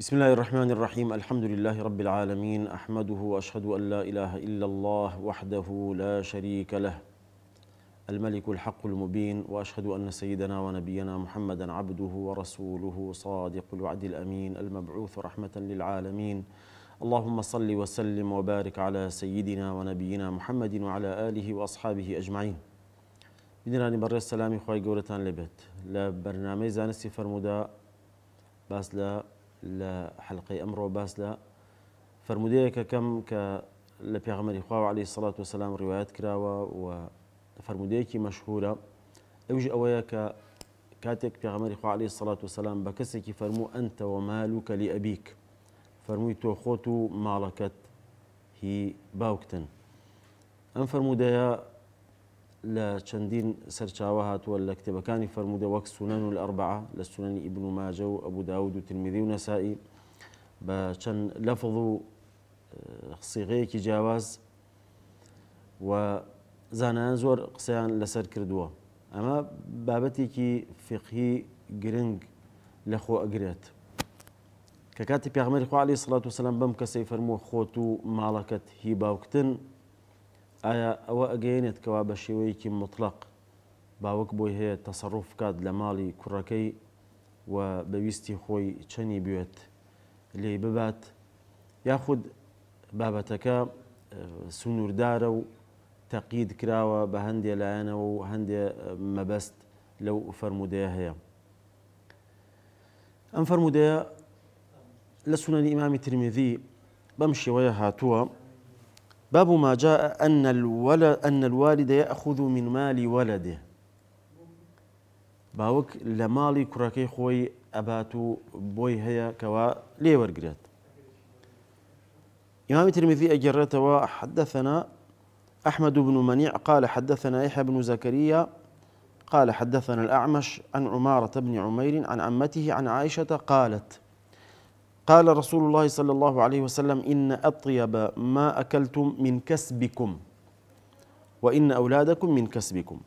بسم الله الرحمن الرحيم الحمد لله رب العالمين احمده واشهد ان لا اله الا الله وحده لا شريك له الملك الحق المبين واشهد ان سيدنا ونبينا محمدا عبده ورسوله صادق الوعد الامين المبعوث رحمه للعالمين اللهم صل وسلم وبارك على سيدنا ونبينا محمد وعلى اله واصحابه اجمعين بدنا بەڕێ السلام إخوائي قولتان لبت لە بەرنمەی زانستی فەرمودا باس لە لحلقي امرو باسلا فرموديك كم ك لبيغمري خواو عليه الصلاه والسلام روايات كراوة و مشهوره أوج اوياك كاتك بيغمري خواو عليه الصلاه والسلام بكسك فرمو انت ومالك لابيك فرميتو خوتو مالكت هي باوكتن ان فرموديك لە چەندین سەرچاوە هاتووە كتب کتێبەکانی فەرموودە وەک الأربعة لە ابن ماجه وأبو داود و ونسائي بشن لفظوا بە چەند وزانا زور قصيان لسر كردوا أما بابتي كي فقهي جرينج لخو أجريت ككاتب يا لە خۆ ئەگرێت کە کاتی پیاغمەری خوالی سڵات و سەسلام ئایا او ئەگەیەنێتکەوا بە شێوەیەکی مطلق باوەک بۆی هەیە تەسەڕف کات لە ماڵی کوڕەکەی و بەویستی خۆی چەنی بێت لێ ببات یاخود بابەتەکە اه، سنووردارە و تەقید کراوە بە هەندێ لایەنەوە و هەندێ اه، مەبەست لەو فەرمودەیە هەیە ئەم لسنن إمام الترمذي بمشي ويا بەم باب ما جاء أن الولد أن الوالد يأخذ من مال ولده باوك لمالي كراكي خوي أباتو بوي هيا كوا لي ورقرات إمام الترمذي أجرته حدثنا أحمد بن منيع قال حدثنا يحيى بن زكريا قال حدثنا الأعمش عن عمارة بن عمير عن عمته عن عائشة قالت قال رسول الله صلى الله عليه وسلم إن أطيب ما أكلتم من كسبكم وإن أولادكم من كسبكم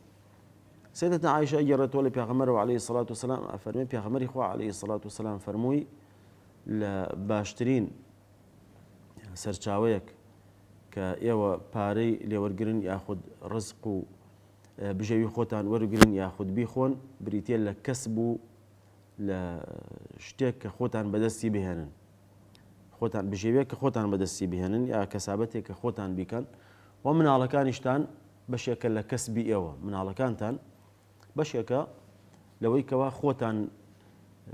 سيدتنا عائشة أجرت ولا بيغمر عليه الصلاة والسلام فرمي بيغمر إخوة عليه الصلاة والسلام فرموي لباشترين سرچاويك کە باري پارەی لێوەرگرن يأخذ رزقو و اه، بژێوی خۆتان بيخون یاخود بیخۆن لە شتێک کە خۆتان بەدەستی بهێنن خۆتان بژێوێت کە خۆتان بەدەستی بهێنن یا کەسابەتێک کە خۆتان بیکەن و مناڵەکانیشتان بەشێکە لە کەسبی ئێوە مناڵەکانتان بەشێکە لەوەی کەوا خۆتان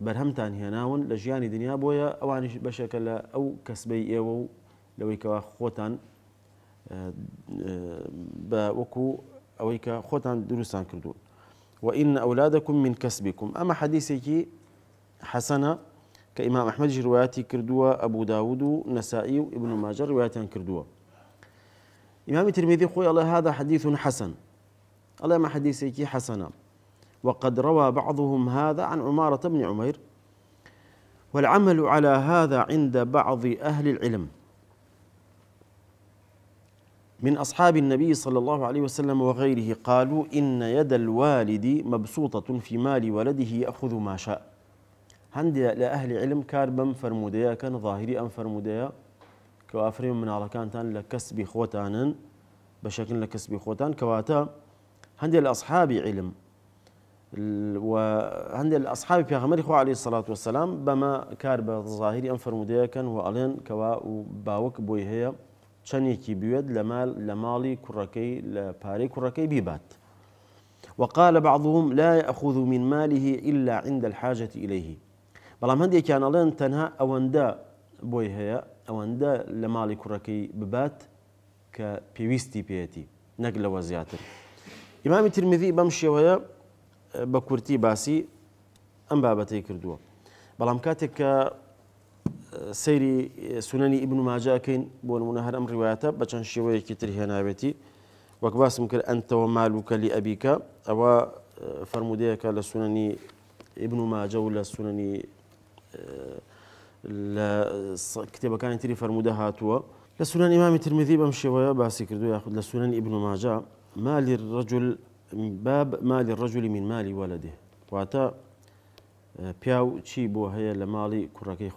بەرهەمتان هێناون لە ژیانی دنیا بۆیە ئەوانیش بەشێکە لە ئەو کەسبەی ئێوە و لەوەی کەوا خۆتان بە وەکو ئەوەی کە خۆتان دروستان کردووە وإن أولادكم من كسبكم أما حديثك حسنة كإمام أحمد رواياتي كردوا أبو داود نسائي وابن ماجه رواياتي كردوا إمام الترمذي خوي الله هذا حديث حسن الله ما حديثك حسنة وقد روى بعضهم هذا عن عمارة بن عمير والعمل على هذا عند بعض أهل العلم من أصحاب النبي صلى الله عليه وسلم وغيره قالوا إن يد الوالد مبسوطة في مال ولده يأخذ ما شاء هندي لأهل علم كاربا فرموديا كان ظاهري أم فرموديا كوافرين من على كانتان لكسب خوتان بشكل لكسب خوتان كواتا هندي الأصحاب علم وهند الأصحاب في أغمري خو عليه الصلاة والسلام بما كاربا ظاهري أم فرموديا كان وألين كوا وباوك بويهيا هي چەندێکی بوێت لمال ماڵی کوڕەکەی لە پارەی کوڕەکەی بیبات. وقال بعضهم لا يأخذ من ماله إلا عند الحاجة إليه بەڵام هەندێکیان كان تەنها تنها أوندا هەیە أوندا لە ماڵی کوڕەکەی ببات کە پێویستی پێەتی نەک لەوە زیاتر. ئیمامی ترمذی بەم شێوەیە بە کورتی باسی ئەم بابەتەی کردووە. سيري سناني ابن ماجه كين بون منهر ام روايته بچن شوية كتر هنابتي وكباس ممكن أنت ومالك لأبيك أو آه، فرموديك لسنني ابن ماجه ولا سناني سنني آه، كتاب كان تري فرموده هاتوا لسنن إمام الترمذي بمشي ويا باسي كردو ياخذ لسنن ابن ماجه مال الرجل من باب مال الرجل من مال ولده واتا آه، بياو چی بۆ هەیە لە ماڵی کوڕەکەی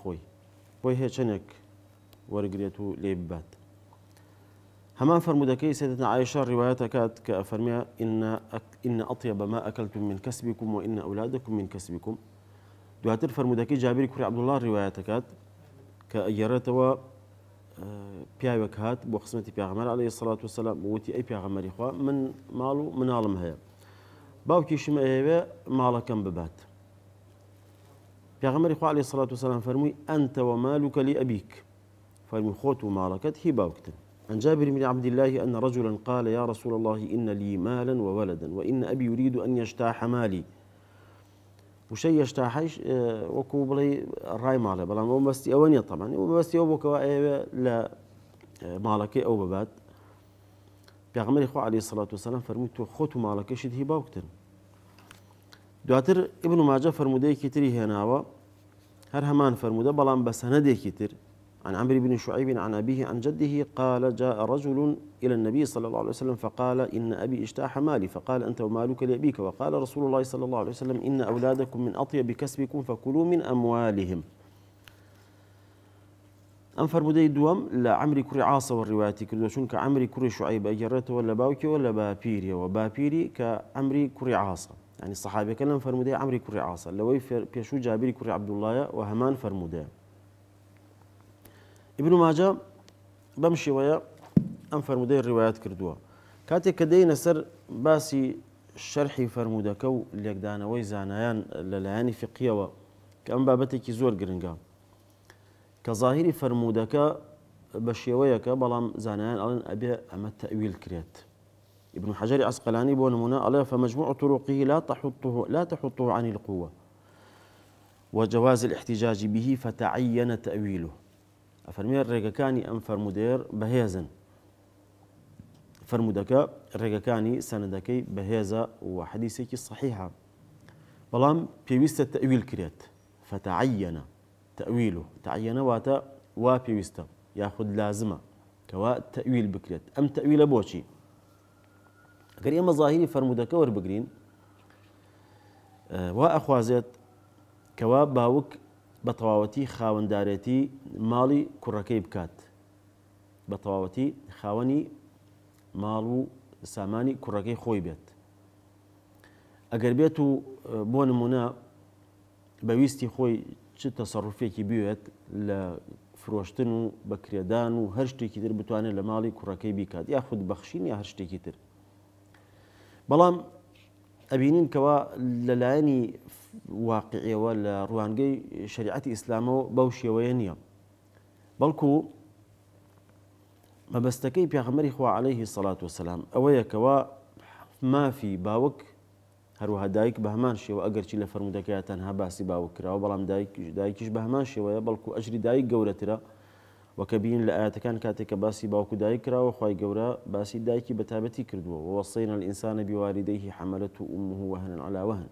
بۆی هێچەنێک وەرگێت و لێ ببات هەمان فرمودەکەی سێتنا عیشە ڕواایەت ئەکات کە ئەفەرمیا ئینە أطيب بەما أكلتم من کەسبیکم و ئینە ئەولادەکم من کەسبیکم دواتر فرمودەکەی جابری کوری عبدوڵڵ ڕواایەتەکات کە ئەگەڕێتەوە اه، پیاوێک هات بۆ قسمەتی پیاغمەر عليه سڵات وسلام وتی ئەی پیاغەمەری خوا من ماڵ و مناڵم هەیە باوکیشم ئەیەوێ ماڵەکەم ببات پیغمبر خو علیه الصلاة والسلام فرموی انت و مالك لابيك فرمووی خوت و مالکت هی باوکتن عن جابر بن عبد الله أن رجلا قال يا رسول الله إن لي مالا وولدا وإن أبي يريد أن يشتاح مالي وشي يجتاح إيش وكوبلي الراي ماله بلا ما بس طبعا بس يوبك لا مالك أو ببات پیغمبر خو عليه الصلاة والسلام فرمووی خوت مالك شد ماڵەکەشت هی دواتر ابن ماجه فرمودەیەکی هنا و هر همان فرموده بلان بسنده سەنەدێکی عن عمرو بن شعيب عن أبيه عن جده قال جاء رجل إلى النبي صلى الله عليه وسلم فقال إن أبي اجتاح مالي فقال أنت ومالك لأبيك وقال رسول الله صلى الله عليه وسلم إن أولادكم من أطيب كسبكم فكلوا من أموالهم أم فرمودي دوام لا عمري كري عاصة والرواياتي كردو شون عمري كري شعيب أجرته ولا باوكي ولا بابيري وبابيري كعمري كري عاصة يعني الصحابي كلام فرموده عمري كري عاصا لو بيشو جابري كري عبد الله وهمان فرموده ابن ماجه بمشي ويا ام فرموده الروايات كردوا كاتي كدينا سر باسي شرحي فرموده كو اللي قدانا ويزانايان للاني في قيوة كان بابتي كيزور قرنقا كظاهري فرمودك بشيويك بلام زانان أبي أما التأويل كريت ابن حجر عسقلاني بونمونا الله فمجموع طرقه لا تحطه لا تحطه عن القوة وجواز الاحتجاج به فتعين تأويله أفرمي الرجكاني أم فرمودير بهيزن فرمودك الرجكاني سندكي بهيزا وحديثك الصحيحه بلام بيوست التاويل كريت فتعين تأويله تعين واتا وبيوست ياخذ لازمة كوا تأويل بكريت أم تأويل بوشي ئەگەر ئێمە زاهری فرەرمودەکە وەربگرین وا ئەخوازێت کەوا باوک بە تەواوەتی خاوەنددارەتی ماڵی کوڕەکەی بکات بە تەواوەتی خاوەنی ماڵ و سامانی کوڕەکەی خۆی بێت ئەگەر بێت و بۆ نمونە بەویستی خۆی چ تەسەڕوفێکی بوێت لە فرۆشتن و بەکرێدان و هەر شتێکی تر بتوانێت لە ماڵی کوڕەکەی بیکات یا خودبەخشین یا هەر شتێکی تر بەڵام ئەبینین کەەوە لەلایەنی واقعیەوە لە ڕوانگەی شریعەتی ئیسلامەوە بەو شێوەیە نییە بەڵکو مەبەستەکەی پیاخەمەری خوا عليهەیهی سەلات وسلام ئەوەیەکەوە مافی باوک هەروەها دایک بە هەمان شێوە ئەگەرچی لە فەرمودەکەیان تەنها باوك باوک بلام دايك دايكش بهمان شي ويا بلكو اجري دايك گەورەترە وكبين لآيات كان كاتك باسي باوكو دايكرا خی قورا باسي دايكي بتابتي کردووە ووصينا الإنسان بوالديه حملته أمه وهنا على وهن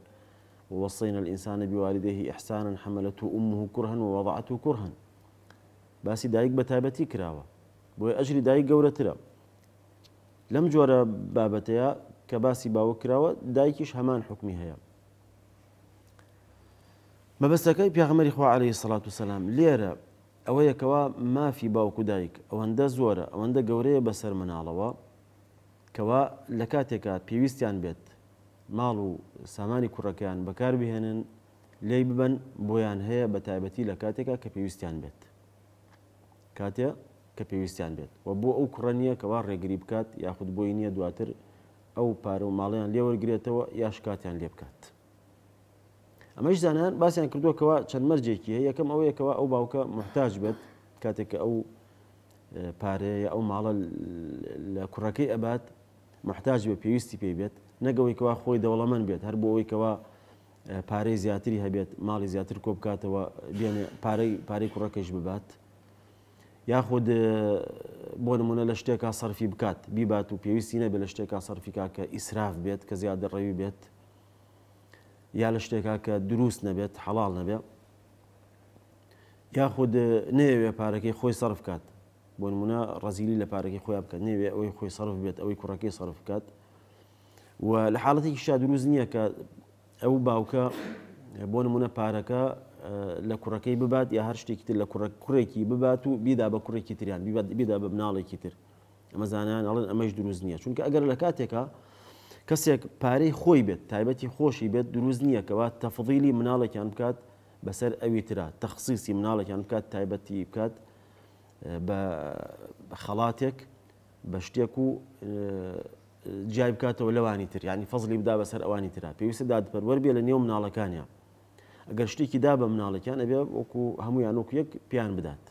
ووصينا الإنسان بوالديه إحسانا حملته أمه كرها ووضعته كرها باسي دايك بتابتي باسی بوي أجري دايك قورا ترى لم جورا بابتيا كباسي بابەتەیە کە باسی باوە کراوە دایکیش هەمان حکمی هەیە مەبەستەکەی عليه الصلاة والسلام سلام ئەوە یەکەوە مافی باوکو دایک ئەوەندە زۆرە ئەوەندە گەورەیە بەسەر مناڵەوە کەوا لە کاتێکا پێویستیان بێت ماڵ و سامانی کوڕەکەیان بەکاربهێنن لی ببەن بۆیان هەیە بە تایبەتی لە کاتێکا کە پێویستیان بێت کاتێ کە پێویستیان بێت و بۆ ئەو کوڕە نییە کەوا ڕێگری بکات یاخود بۆی نییە دواتر ئەو پارە و ماڵیان لێوەرگێتەوە یاش کاتیان لێ بکات. ئەمەش زانان باسییان کردوکەوە چەند مەرجێکی هەیە یەکەم ئەو یەکەوە ئەو باوکە محتاج بێت کاتێککە ئەو پارەیە ئەو ماڵە لە کوڕەکەی ئەبات محتاج بێ پێویستی پێ بێت نەگەوەیکەوە خۆی دەوڵەمەند بێت هەر بۆ ئەوەیەوە پارەی زیاتری هەبێت ماڵی زیاتر کۆ بکاتەوە بێنێ پارەی پارەی کوڕەکەش ببات یاخود بۆ نمونە لە شتێکا سەرفی بکات بیبات و پێویستی نەبێت لە شتێکا سەرفیکا کە ئیسراف بێت کە زیادە ڕەوی بێت یا لە شتێکا کە دروست نەبێت حەڵال نەبێت یاخود نەیەوێ پارەکەی خۆی سرف کات بۆ نمونە ڕزیلی لە پارەکەی خۆیان بکات نێوێ ئەوەی خۆی سرف بێت ئەوەی کوڕەکەی سرف بکات و لە حاڵەتێکی شا دروست نییە کە ئەو باوکە بۆ نمونە پارەکە لە کوڕەکەی ببات یا هەر شتێکی تر لە کوڕێکی ببات و بیدا بە کوڕێکی تریان بیدا بە مناڵێکی تر ئەمە زانیان ئەڵێن ئەمەش دروست نییە چونکە ئەگەر لە کاتێکە کەسێک پارەی خۆی بێت تایبەتی خۆشی بێت دروست نییەکەوە تەفضیلی مناڵێکیان بکات بەسەر ئەوی تررا تەخصیسی مناڵێکیان بکات تایبەتی بکات بە خەڵاتێک بە شتێک و جیای بکاتەوە لەوانی تر ینی فەزلی بدا بەسەر ئەوانی تررا پێویستە دادپەروەەر بێ لە نێو مناڵەکانیان ئەگەر شتێکی دا بە مناڵەکان ئەبێ وەکو هەمویان وەکو یەک پیان بدات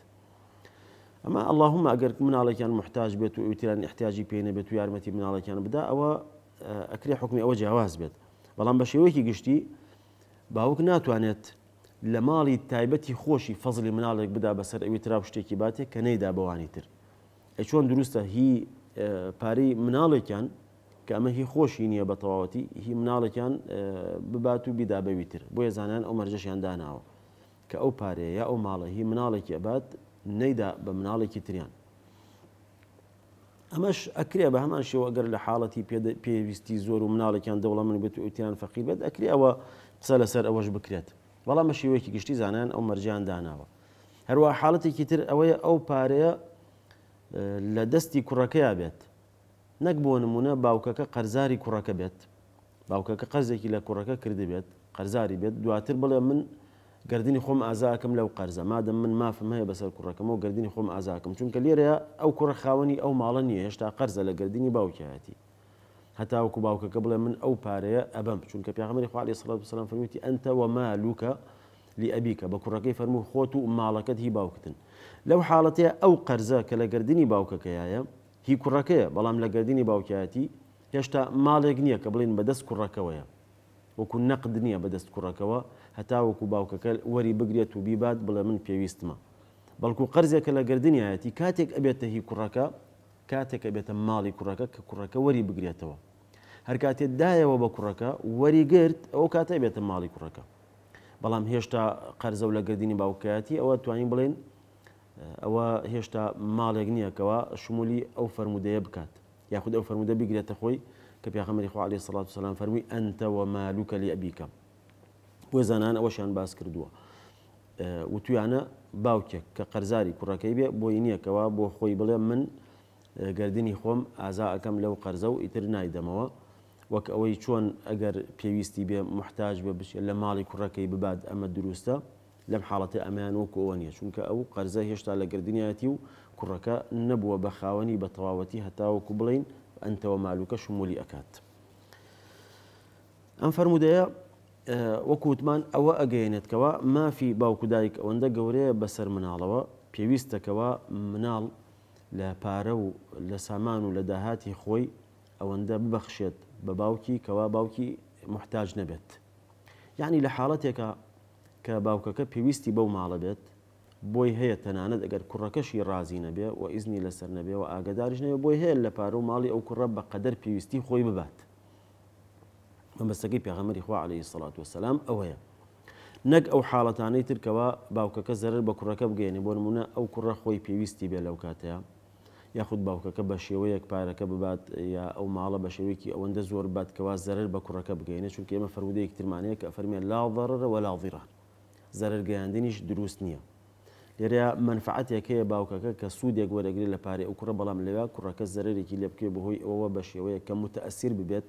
ئەمە ئەللهمە ئەگەر مناڵێکیان محتاج بێت و ئوتیران احتیاجی پێێنە بێت و یارمەتی مناڵەکان بدا ئەوە ئەکری حکمی ئەوە جیاواز بێت بەڵام بە شێوەیەکی گشتی باوک ناتوانێت لە ماڵی تایبەتی خۆشی فەزلی مناڵێک بدا بەسەر ئەوی تراو شتێکی باتێک کە نەیدا بەوانی تر چۆن دروستە هی پارەی مناڵێکیان کە ئەمە هی خۆشی نییە بە تەواوەتی هی مناڵێکیان ببات و بیدا بەویتر بۆ یێزانیان ئەو مەرجەشیان داناوە کە ئەو پارەیە یا ئەو ماڵە هی مناڵێکی ئەبات نەیدا بە مناڵێکی تریان ئەمەش ئەکرێ بە هەمان شێوە گەر لە حاڵەتی پێویستی زۆر و مناڵێکیان دەوڵە من بێت و ئوتیان فەقی بێت ئەکرێ ئەوە قسە لەسەر ئەوەش بکرێت بەڵام شێوەیەکی گشتی زانان ئەو مەرجیان داناوە هەروە حاڵەتێکی تر ئەوەیە ئەو پارەیە لە دەستی کوڕەکەیا بێت نەک بۆ نمونە باوکەکە قەرزاری کوڕەکە بێت باوکەکە قەرزێکی لە کوڕەکە کردی بێت قەرزاری بێت دواتر بڵێ من گردنی خۆم ئازاکەم لەو قەرزە مادەم من مافم هەیە بەسەر کوڕەکەمەوە گردنی خۆم ئازاکەم چونکە لێرەیە ئەو کوڕە خاوەنی ئەو ماڵە نیە هێشتا قەرزە لە گردنی باوکایەتی هەتاوەکو باوکەکە بڵێ من ئەو پارەیە ئەبم چونکە پیاغمەری خوالی سڵات بسلام فرمیتی ئەنتەوە مالوکە لی ئەبیکە بە کوڕەکەی فەرمو خۆت و ماڵەکەت هی باوکتن لەو حاڵەتەیە ئەو قەرزە کە لە گردنی باوکەکەیە هی کوڕەکەیە بەڵام لە گردنی باوکایەتی هێشتا ماڵێک نییە کە بڵین بەدەست کوڕەکەوەیە وەکو نەقد نییە بەدەست کوڕەکەەوە هەتا وەکو باوکەکە وەری بگرێت و بیبات بڵێ من پێویستمە بەڵکو قەرزێکە لە گردنیایەتی کاتێک ئەبێتە هی کوڕەکە کاتێک ئەبێتە ماڵی کوڕەکە کە کوڕەکە وەری بگرێتەوە هەر کاتێت دایەوە بە کوڕەکە وەریگرت ئەو کاتە بێتە ماڵی کوڕەکە بەڵام هێشتا قەرزە و لە گردنی باوکایەتی ئەوە توانین بڵێن ئەوە هێشتا ماڵێک نییەکەوە شمولی ئەو فرەرمودەیە بکات یاخود ئەو فرەرمودە بگرێتە خۆی کە پیاخەمەری خوا عليه سلاات سلام فەرمی ئەتەوە مالوکە لی ئەبیکە بۆ زانان ئەوەشیان باس کردووە وتویانە باوکێک کە قەرزاری کوڕەکەی بێ بۆی نییەکەوە بۆ خۆی بڵێ من گردردنی خۆم ئازا ئەەکەم لەو قەرزە و ئیتر نایدەمەوە وەک ئەوەی چۆن ئەگەر پێویستی بێ محتاج بە بش لە ماڵی کوڕەکەی ببات ئەمە دروستە لەم حاڵەتی ئەمیان وەکو ئەوە نیە چونکە ئەو قەرزە هێشتا لە گردردنیەتی و کوڕەکە نەبووە بە خاوەنی بە تەواوەتی هەتاوەکو بڵین ئەتەوە مالوکە شمولی ئەکات. ئەم فرەرمودەیە وەکووتمان ئەوە ئەگەیەنێتکەوە مافی باوکودایک ئەوەندە گەورەیە بەسەر مناڵەوە پێویستەکەەوە مناڵ لە پارە و لە سامان و لە داهاتی خۆی ئەوەندە ببەخشێت بە باوکی کەوا باوکی محتاج نەبێت. یعنی لە حاڵەتێکە کە باوکەکە پێویستی بەو ماڵە بێت بۆی هەیە تەنانەت ئەگەر کوڕەکەشی رازی نەبێ و ئیزنی لەسەر نەبێ و ئاگداریش نەبێ بۆی هەیە لە پارە و ماڵی ئەو کوڕە بە قەدەر پێویستی خۆی ببات مەبەستەکەی پێغەمەری خوا عليهەی سڵات وسلام ئەوەیە نەک ئەو حاڵەتانەی ترکەوە باوکەکە زەرر بە کوڕەکە بگەێنێ بۆ نمونە ئەو کوڕە خۆی پێویستی بێ لەو کاتەیە یاخود باوکەکە بە شێوەیەک پارەکە ببات یا ئەو ماڵە بە شێوەیەکی ئەوەندە زۆر باتکەوا زەرر بە کوڕەکە بگەینە چونکە ئێمە فەرودەیەک ترمانەیە کە فەرمیێ لا ضرر ولا ضرر زەررگەیاندنیش دروست نییە لێرە منفعاتێکەیە باوکەکە کە سوودێک وەرەگری لە پارێ ئەو کوڕە بەڵام لەوێ کوڕەکە زەرێکی لێ بکەی بەهۆی ئەوە بە شێوەیە کە متەسیر ببێت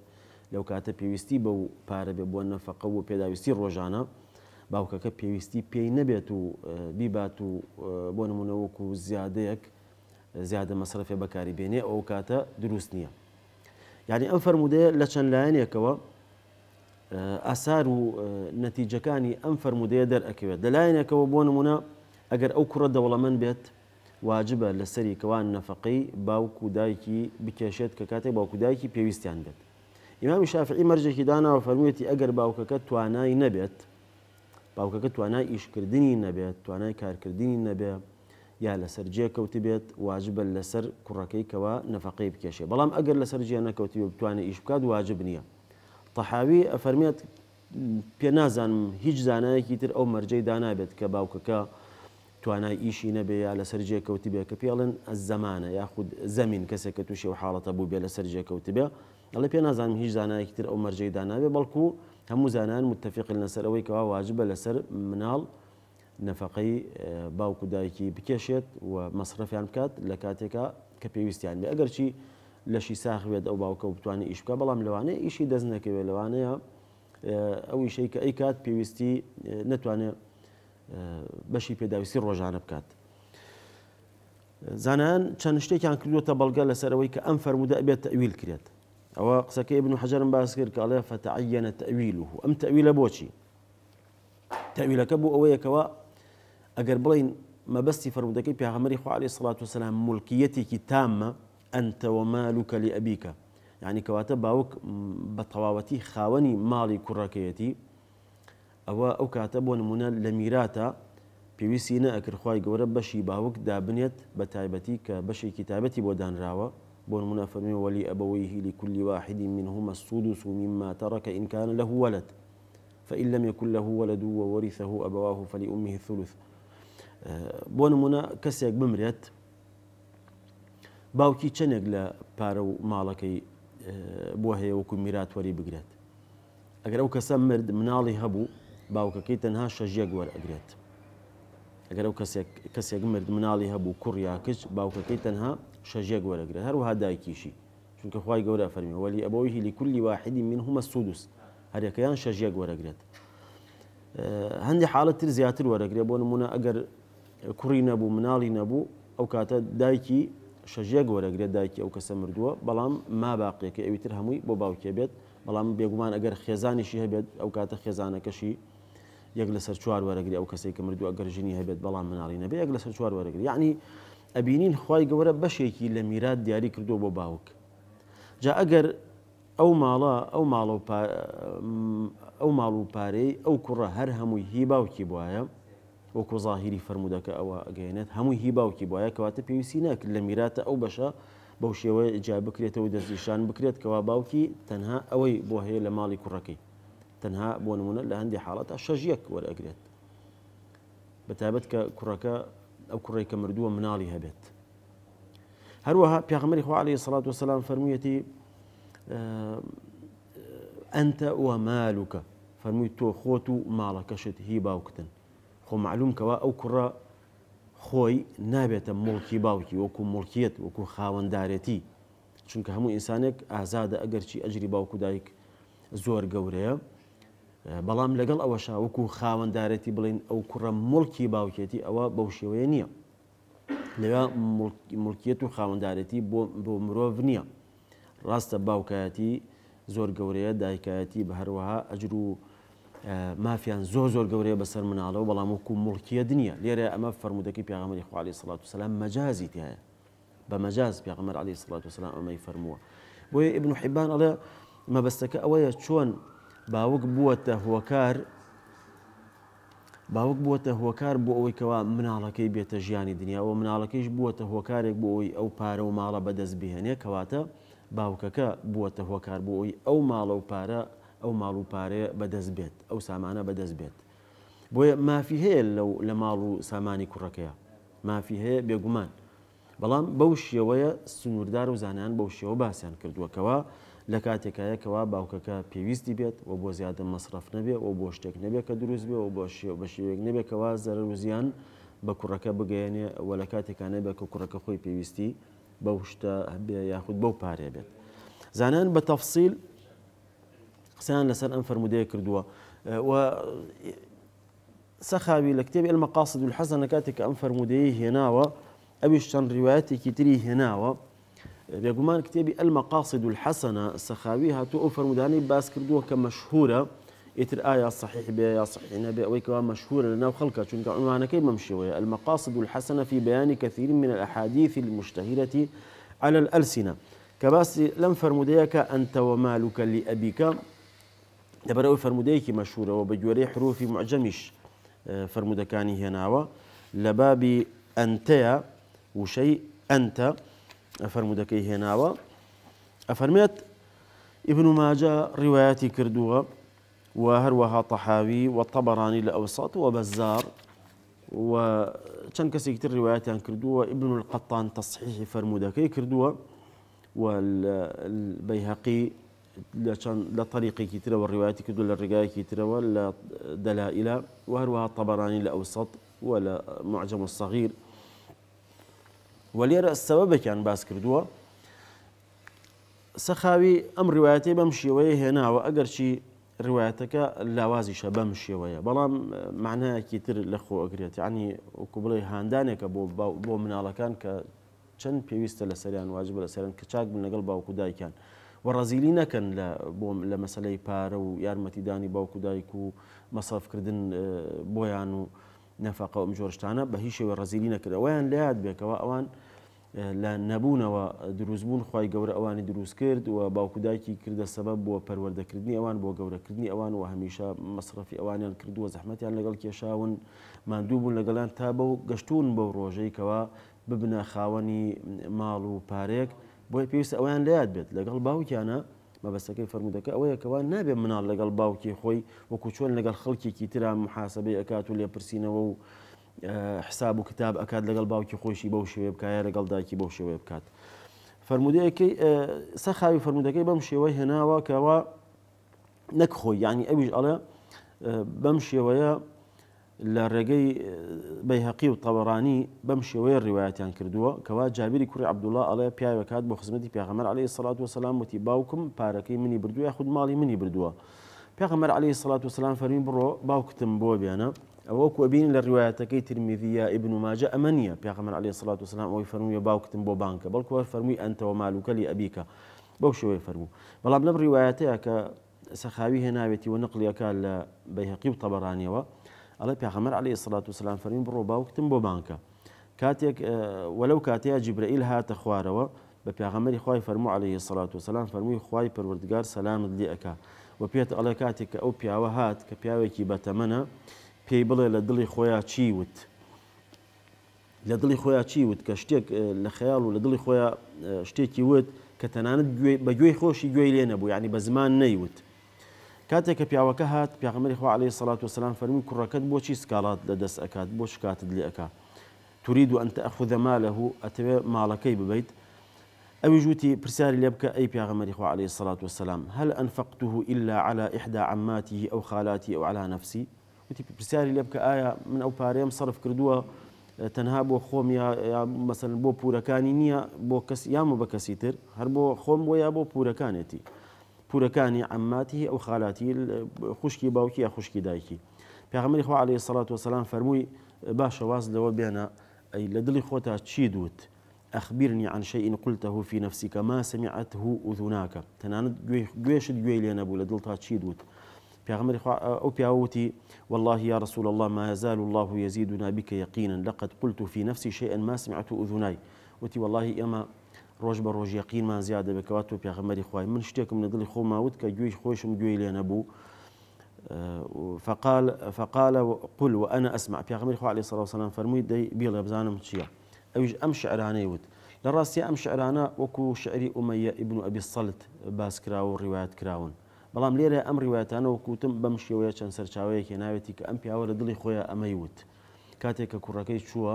لەو کاتە پێویستی بە و پارە بێ بۆ نەفقە و پێداویستی ڕۆژانە باوکەکە پێویستی پێی نەبێت و بیبات و بۆ نمونەوەکو زیادەیەک زیادە مەصرفێ بەکاری بێنێ ئەو کاتە دروست نییە. یعنی ئەم فرەرمودەیە لە چەند لایەنێکەوە ئاسار و نەتیجەکانی ئەم فرەرمودەیە دەرەکەوێت لەلایەنێکەوە بۆ نمونە ئەگەر ئەو کوڕە دەوڵەمەند بێت واجبە لە سەری کەوان نەفقی باوکو دایکی بکێشێت کە کاتێک باوکو دایکی پێویستیان بێت ئیمامی شافعی مەرجێکی داناوە فەرموویەتی ئەگەر باوکەکە توانای نەبێت باوکەکە توانای ئیشکردنی نەبێت توانای کارکردنی نەبێت یا لەسەر جێکەوتی بێت واجبە لەسەر کوڕەکەی کەوا نەفقی بکێشێ بەڵام ئەگەر لەسەر جێ نەکەوتی بتوانێت ئیش بکات واجب نییە تەحاوی ئەفەرمێت پێ نازانم هیچ زانایەکی تر ئەو مەرجەی دانابێت کە باوکەکە توانا ايشي نبي على سرجي كوتبيا كبيالن الزمان ياخذ زمن كسك توشي وحاله ابو بي على سرجي كوتبيا الله بينا زان هيج زانا كثير او مرجي دانا بلكو هم زانان متفق لنا سر اويك واجب على سر منال نفقي اه، باوكو دايكي بكشت ومصرف يعني بكات لكاتيكا كبيوست يعني اقر شي لشي ساخ بيد او باوكو بتوانا ايش بكا بلا ملوانا ايشي دزنا كبيالوانا اه، او شيء كاي كات بيوستي اه، نتوانا بشي پیدا و سیر رجعان بکات زنان چنشته که انکلیو تبلگل سروی که انفر مدعی به تاويل كريت او قسکی ابن حجر باز کرد که علیه فتعین ام تأویل بوشي تاويله كبو اوی کوا اگر بلین ما بستی فرمود که پیغمبری خو علی صلی الله و تامه انت و مالک لابیک یعنی کواته باوک بطواوتی خاونی مالی کرکیتی او ئەو کاتە بۆ نمونە بي میراتە پێویستی نەئکرد خی گەورە بەشی باوک دابنێت بە بتايبتي کە بەشی کتابەتی بۆ دانراوە بۆ نمونە فەرمی وەلی ئەبەوەی هیلی کولی واحدی منهما السدس مما ترك إن كان له ولد فإن لم يكن له ولد وورثه أبواه فلأمه الثلث بون منا كسيك بمريت باوكي چەندێک لا بارو مالكي بوهي بۆ ميرات وري میراتوەری بگرێت او ئەو کەسە مرد مناڵی هەبوو باوکەکەی تەنها شەژیە گوەرئگرێت ئەگەر ئەو کەسێک مرد مناڵی هەبوو کوڕیا کچ باوکەکەی تەنها شەژیە گوەرەگرێت هەروها دایکیشی چونکە خی گەورە فەرمی وەلی ئەبەوەی هیلی کولی واحدی من هومە سوودوس هەرەکەیان شەژیە گوەرەگرێت هەندی حالت تر زیاتر وەرەگرێ بۆ نمونە ئەگەر کوڕی نەبوو مناڵی نەبوو ئەو کاتە دایکی شەژیە گۆرەگرێت دایکی ئەو کەسە مردووە بەڵام ما باقیەکە ئەوی تر هەمووی بۆ باوکێ بێت بەڵام بێگومان ئەگەر خێزانیشی هەبێت ئەو کاتە خێزانەکەشی یەک لەسەر چوار وەرەگری ئەو کەسێک کە مردووە گەرژنی هەبێت بەڵام مناڵی نەبێ یەک لەسەر چوار وەرەگری یعنی ئەبینین خی گەورە بەشێکی لە میرات دیاری کردو بۆ باوک جا ئەگەر ئەو ماڵە ئەو ماڵ ئەو ماڵ و پارەی ئەو کوڕە هەر هەمووی هی باوکی بواە وەکو زاهری فرەرمودەکە ئەوە ئەگەێنێت هەمووی هی باوکی بواە کەواتە پێویستی نەکرد لە میراتە ئەو بەشە بەو شێوەیە جا بکرێتەوە دەستیشان بکرێت کەوا باوکی تەنها ئەوەی بۆ هەیە لە ماڵی کوڕەکەی تنها بون نمونە لە هەندی حاڵات شەژیەک وەرەگرێت بەتابەت کە کوڕەکە ئەو کوڕێک کە مردووە مناڵی هەبێت هەروەها پیاغمەری خوا عليه سڵات وسلام فەرموویەتی ئەتە آه، وە مالوکە فەرمووی تۆ خۆت و ماڵەکەشت هی باوکتن خۆ معلومکەوە ئەو کوڕە خۆی نابێتە مڵکی باوکی وەکو مڵکیەت وەکو خاوەنددارەتی چونکە هەموو ئینسانێک ئازادە ئەگەرچی ئەجری باوکو دایک زۆر گەورەیە بەڵام لەگەڵ ئەوەشا وەکو خاوەنددارەتی بڵین ئەو کوڕە مڵکی باوکێتی ئەوە بەو شێوەیە نییە لەوێ ملکیت و خاوەنددارەتی بۆ مرۆڤ نییە ڕاستە باوکایەتی زۆر گەورەیە دایکایەتی بە هەروەها ئەجر و مافیان زۆر زۆر گەورەیە بەسەر مناڵەوە بەڵام وەکو مڵکیە دنیا لێرە ئەمە فرەرمودەکەی پیاغمەری خوالی سڵات وسلام مەجازی تایە بە مەجاز پیاغمەر علی سڵات وسلام ئەمەی فەرمووە بۆیە ابن حیبان ئەڵێ مەبەستەکە ئەوەیە چۆن باوک بووەتە هۆکار باوک بووەتە هۆکار بۆ ئەوەی کەوا مناڵەکەی بێتە ژیانی دنیاەوە مناڵەکەیش بووەتە هۆکارێک بۆ ئەوی ئەو پارە و ماڵە بەدەست بهێنێ کەواتە باوکەکە بووەتە هۆکار بۆ ئەوی ئەو ماڵە و پارە ئەو ماڵ و پارێ بەدەست بێت ئەو سامانە بەدەست بێت بۆیە مافی هەیە لەو لە ماڵ و سامانی کوڕەکەیە مافی هەیە بێگومان بەڵام بەو شێوەیە سنووردار و زانان بەو شێوە باسییان کردووەکەوە لکاتی که لە کاتێکایە کەوا که پێویستی دیبیت و بۆ زیاتر مەصرف نەبێ و باش تک نبی که دروز بی و بۆ بە نبی که واز در روزیان با کوڕەکە بگەێنێ و لە کاتێکانە بێت کە کوڕەکە خۆی پێویستی بەو شتە هەبێ یاخود بەو پارێ بێت. زانان بە تەفسیل قسەیان لەسەر انفر فرمودەیە کردووە و لە کتێب المقاصد الحسن و حەزە نکاتێک ئەم فرمودەیە هێناوە ئەویش چەند ڕیواەتێکی تری و بێگومان کتێبی ئەلمەقاسد و الحەسەنە سەخاوی هاتوو ئەو فەرمودانی باس کردووە کە مەشهورە ئیتر ئایا آية صحیح بێ یا صحیح نەبێ ئەوەی کەوا مەشهورە لەناو خەڵکە چونکە عنوانەکەی مەمشێوەیە المەقاسد و الحەسەنە فی كثير من الأحاديث المشتهرة على الألسنة كباس لم فرمديك أنت ومالك لأبيك مالوکە لی مشهورة لەبەرەوەی فەرمودەیەکی مەشهورەوە بە گوێرەی لباب معجەمیش وشيء أنت أفرمود كي هنا و أفرمت ابن ماجا روايات كردوة وهروها وها طحاوي والطبراني الأوسط وبزار و كان كسي كتير روايات عن كردوة ابن القطان تصحيح فرمودا كي كردوها والبيهقي لا كان لا طريقي كتير والروايات كردوة للرقاية كتير ولا دلائل وهروها الطبراني الأوسط ولا معجم الصغير و لێرە سەبەبێکیان باس کردووە سەخاوی ئەم ڕوایەتی بەم شێوەیە هێناوە ئەگەرچی ڕوایەتەکە لاوازیشە بەم شێوەیە بەڵام معنایەکی تر لە خۆ ئەگرێت ینی وەکو بڵێ هاندانێکە بۆ بۆ مناڵەکان کە چەند پێویستە لە سەریان واجب لە سەرن کە چاک بن لەگەڵ باوکو دایکان و ڕەزیلی نەکەن لە بۆم لە مەسلەی پارە و یارمەتیدانی باوکو دایک و مەسافکردن بۆیان و نەفاقە ئەم جۆرشتانە بە هیچ شێوە ڕەزیلی نەکردەوەیان لات بێکەوە ئەوان لە نەبوونەوە دروستبوون خی گەورە ئەوانی دروست کرد و باوکوداکی کردە سبب بۆ پەروەردەکردنی ئەوان بۆ گەورەکردنی ئەوان و هەمیشە مەصرفی ئەوانیان کردووە زەحمەتیان لەگەڵ کێشاون مادوو بوون لەگەڵان تا بەو گەشتون بەو ڕۆژەیەوە ببنە خاوەنی ماڵ و پارێک بۆی پێویست ئەویان لات بێت لەگەڵ باوکیانە مەبەستەکەی فرمودەکە ئەوەیەکەوە نابێ منال لەگەڵ باوکی خۆی وەکو چۆن لەگەڵ خەڵکیێکی ترا محاسبەی ئەکات و لێپرسینەوە و حساب و کتاب ئەکات لەگەڵ باوکی خۆشی بەو شێوێ بکایە لەگەڵ داکی بەو شێوێ بکات. فرموودەکەی سەخاوی فرموودەکەی بەم شێوەی هێناوە کەەوە نەکخۆی یعنی ئەویش ئەڵێ بەم شێوەیە لە ڕێگەی بەیهقی و تەوەڕانی بەم شێوەیە ڕیواەتیان کردووە کەوا جابیری کوری عبدوڵە ئەڵێ پیاوەکات بۆ خزمەتی پیاغەمەر عليه سڵات و سلامەتی باوکم پارەکەی منی بردووە خود ماڵی منی بردووە. پێغەمەر عليه سڵات و سلام فەرمی بڕۆ باوکتم بۆ بێنە ئەوە کوبین لە ڕواایەتەکەی ترمیدیە ئبن و ماجە ئەمە نیە پیاغمەر علی سڵات وسلام ئەوی فەرموویە باوکتم بۆ بانکە بەڵکووە فەرمووی ئەنتەوە مالوکەلی ئەبیکە بەو شوەیە فەرموو بەڵام لەم ڕواایەتەیە کە سەخاوی هێناوێتی و نقلیەکە لە بەیهقی و تەبەرانیەوە ئەڵە پیاغەمەر علی سڵات وسلام فەرمی بڕۆ باوکتم بۆ بانکە کاتێک وەلەو کاتەیە جیبرائیل هاتە خوارەوە بە پیاغەمەری خی فەرمو عليه سڵات وسلام فەرمووی خی پروردگار سلام لێ ئەکا و پێت ئەڵە أو کە ئەو پیاوە پی بله لذی خویا خۆیان چیوت لذی خویا خۆیان چیوت کشتیک اه، لخیال و لذی خویا اه، شتیکی ود وت کە تەنانەت بە گوێی خۆشی گوێی لێ نەبوو ینی بە زمان نەیوت کاتێک کە پیاوەکە هات پیاغمەری خوا عليه سلاات وسلام فەرمی کوڕەکەت بۆچی سکالات لدس اکات ئەکات بۆ دلی اکا تريد أن تأخذ ماله أتبع مالەه ئەتەوێ ماڵەکەی ببیت ئەوی جوتی پرسیاری لێ عليه الصلاة والسلام هل أنفقته إلا على إحدى عماته أو خالاتي أو على نفسي وتی پرسیاری لێ بکە ئایا من ئەو صرف سرف کردووە آه، تەنها بۆ خۆم یا مەسن بو پورەکانی نییە بۆ کەس یامە بە کەسی تر هەر بۆ خۆم بۆ یا بۆ پورەکانێتی پورەکانی عماتی ئەو خالاتی خوشکی باوکی یا خوشکی دایکی پێغەمەری خو عليه الصلاه والسلام فرموي باشا واز لەوە بينا اي لدلي خوتا تشي دوت اخبرني عن شيء قلته في نفسك ما سمعته أذناك تنان جويش جويلي انا بولا دلتا تشي دوت پیغمبر او أوتي والله يا رسول الله ما زال الله يزيدنا بك يقينا لقد قلت في نفسي شيئا ما سمعت اذناي وتي والله اما روج بروج يقين ما زيادة بکەوات و پیاغەمەری إخوائي من شتيك من دڵی خوما ودك جويش خويش مجوي لي نبو أه، فقال فقال قل وانا اسمع پیغمبر خو عليه الصلاه والسلام فرمي دي بیڵێ بزانم چییە اوج ئەم شعرانەی وت لراسي ام ئەم شعرانە وكو شعري ئومەیە ابن أبي الصلت باس کرا كراون بلام ليره أمر وياتنا وەکوتم بمشي شێوەیە چەند سەرچاوەیەکی ناوێتی کە ئەم پیاوە لە دڵی خۆیان ئەمەی وت کاتێک کە کوڕەکەی چووە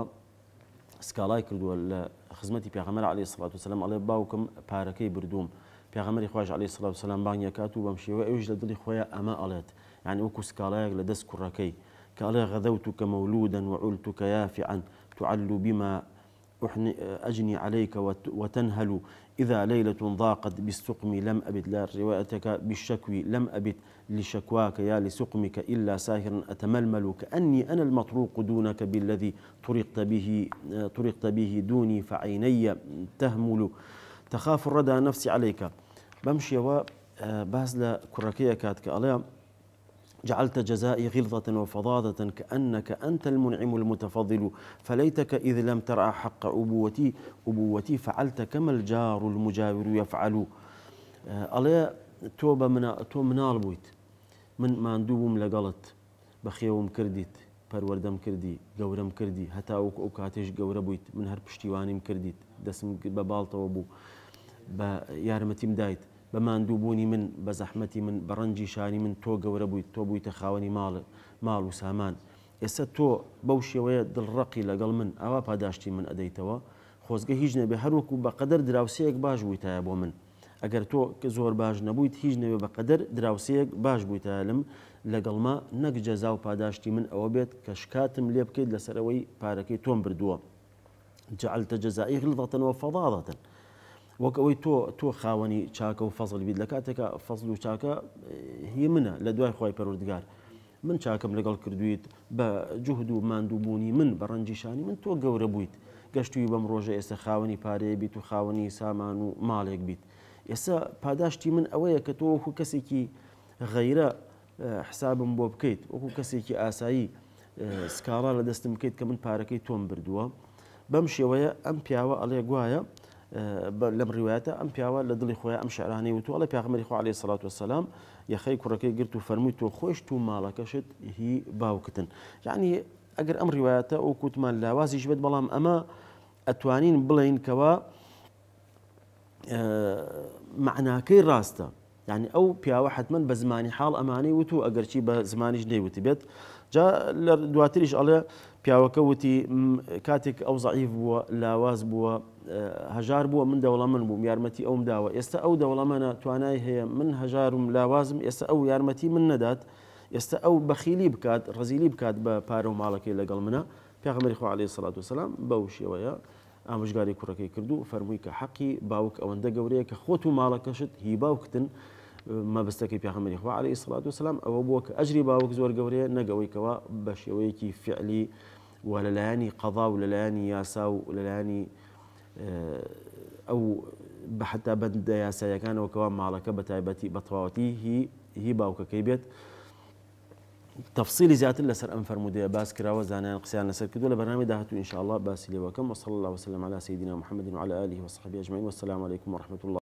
سکاڵای کردووە لە خزمەتی پیاغەمەر عليه سڵات و سلام ئەڵێ باوکم پارەکەی بردووم پیاغەمەری خۆش علی سڵات و سلام بانگیەکات و بەم شێوە ئەوش لە دڵی خۆیان ئەمە ئەڵێت یعنی وەکو سکاڵایەک لە دەست کوڕەکەی کە تعلو بما أجني عليك وتنهل إذا ليلة ضاقت بالسقم لم أبد لا روايتك بالشكوي لم أبد لشكواك يا لسقمك إلا ساهرا أتململ كأني أنا المطروق دونك بالذي طرقت به, طرقت به دوني فعيني تهمل تخاف الردى نفسي عليك بمشي و باز لە كأليم جعلت جزائي غلظة وفظاظة كأنك أنت المنعم المتفضل فليتك إذ لم ترع حق أبوتي أبوتي فعلت كما الجار المجاور يفعل آه، ألا توبة من تو من بويت من ما ندوبم لقلت بخيوم كرديت پەروەردەم کردی جورم کردی هەتا وەک ئەو کاتێش گەورە من هەر پشتیوانیم کردیت دەسم بە باڵتەوە بوو بە یارمەتیم دایت بە مادووبوونی من بە زەحمەتی من بە ڕەنجی شانی من تۆ گەورە بوویت تۆ بوویتە خاوەنی ماڵ و سامان ئێستا تۆ بەو شێوەیە دڵڕقی لەگەڵ من ئەوا پاداشتی من ئەدەیتەوە خۆزگە هیچ نەبێ هەروکو بە قەدەر دراوسەیەک باش بوویتە بۆ من ئەگەر تۆ کە زۆر باش نەبوویت هیچ نەوێ بە قەدەر دراوسەیەک باش بوویتەلم لەگەڵما نەک جەزا و پاداشتی من ئەوە بێت کە شکاتم لێ بکەیت لەسەرەوەی پارەکەی تۆم بردووە جعلتە جەزایی غلڵەتەنەوە فەضاڵەتن. وەک ئەوەی تۆ تۆ خاوەنی چاکە و فەزل بیت لە کاتێکە فەزل و چاکە هی منە لە دوای خۆی پەرودگار من چاکەم لەگەڵ کردویت بە جوهد و مادووبوونی من بە ڕەنجیشانی من تۆ گەورە بوویت گەشتوی بەم ڕۆژە ئێستا خاوەنی پارەیە بیت و خاوەنی سامان و ماڵێک بیت ئێستا پاداشتی من ئەوەیە کە تۆ وەکو کەسێکی غەیرە حسابم بۆ بکەیت وەکو کەسێکی ئاسایی سکاڵا لە دەستم بکەیت کە من پارەکەی تۆم بردووە بەم شێوەیە ئەم پیاوە ئەڵێ گوایە لەم ڕوایەتە ئەم پیاوە لە دڵی خۆیان ئەم شعرانەی وتووەڵە پیاغمەری خۆ عليه سلاات وسلام یخی کوڕەکەی گرت و فەرمووی تۆ خۆش تو ماڵەکەشت هی باوکتن یعنی ئەگەر ئەم ڕوایەتە ئەو کووتمان لاوازیش بێت بەڵام ئەمە ئەتوانین بڵین کەەوە معناکەی ڕاستە یعنی ئەو پیاوە حتمما بە زمانی حاڵ ئەمانەی وتو ئەگەرچی بە زمانیش نەیوتی بێت جا لە دواتریش ئەڵێ پیاوەکە وتی کاتێک ئەو زعیف بووە لاواز بووە هەژار بووە من دەوڵە من بووم یارمەتی ئەوم داوە ئێستا ئەو دەوڵەمەە توانای هەیە من هەژارم لاوازم ئێستا ئەو یارمەتی من نەدات ئێستا ئەو بەخیلی بکات ڕزیلی بکات بە پارە و ماڵەکەی لەگەڵ منە پیاغمەری خۆ عليه سلاات وسلام بەو شێوەیە ئامژگاری کوڕەکەی کردو و فەرمووی کە حەقی باوک ئەوەندە گەورەیە کە خۆت و ماڵەکەشت هی باوکتن مەبستەکەی پیاغمەری خۆ عليه سلاات وسلام ئەوە بووە کە ئەجری باوک زۆر گەورەیە نەگەوەیکەوە بە شێوەیەکی فعلی ولا لاني قضاء ولا لاني لاني آه، او بحتى بند ياسا كان وكوان یاسایەکانەوەکەوا ماڵەکە بە هي هي هی باوکەکەی بێت تفصيلي زيادة سر أنفر مدير باس كرا وزانا قسيان لسر كدو لبرنامج داهتو إن شاء الله باس لي وكم وصلى الله وسلم على سيدنا محمد وعلى آله وصحبه أجمعين والسلام عليكم ورحمة الله